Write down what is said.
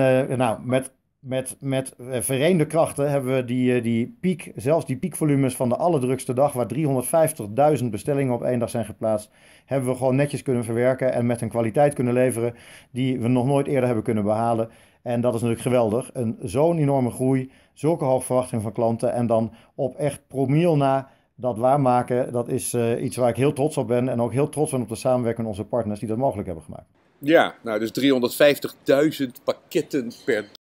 Eh, nou, met, met, met eh, krachten hebben we die, eh, die piek, zelfs die piekvolumes van de allerdrukste dag, waar 350.000 bestellingen op één dag zijn geplaatst, hebben we gewoon netjes kunnen verwerken en met een kwaliteit kunnen leveren die we nog nooit eerder hebben kunnen behalen. En dat is natuurlijk geweldig. Een, zo'n enorme groei, zulke hoge verwachtingen van klanten en dan op echt promiel na dat waarmaken, dat is iets waar ik heel trots op ben en ook heel trots ben op de samenwerking met onze partners die dat mogelijk hebben gemaakt. Ja, nou dus 350.000 pakketten per